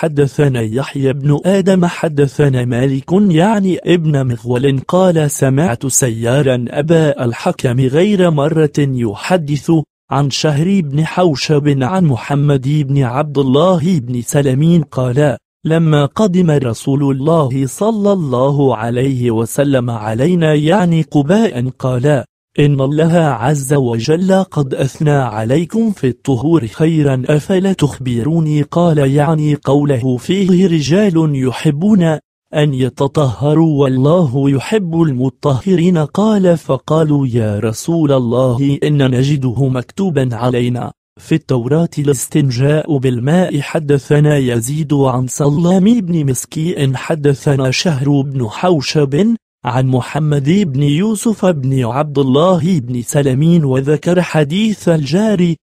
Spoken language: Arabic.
حدثنا يحيى بن آدم حدثنا مالك يعني ابن مغول قال سمعت سيارا أبا الحكم غير مرة يحدث عن شهري بن حوشب عن محمد بن عبد الله بن سلمين قال لما قدم رسول الله صلى الله عليه وسلم علينا يعني قباء قال إن الله عز وجل قد أثنى عليكم في الطهور خيرا أفلا تخبروني قال يعني قوله فيه رجال يحبون أن يتطهروا والله يحب المطهرين قال فقالوا يا رسول الله إن نجده مكتوبا علينا في التوراة الاستنجاء بالماء حدثنا يزيد عن سلام بن مسكي حدثنا شهر بن حوشب عن محمد بن يوسف بن عبد الله بن سلمين وذكر حديث الجاري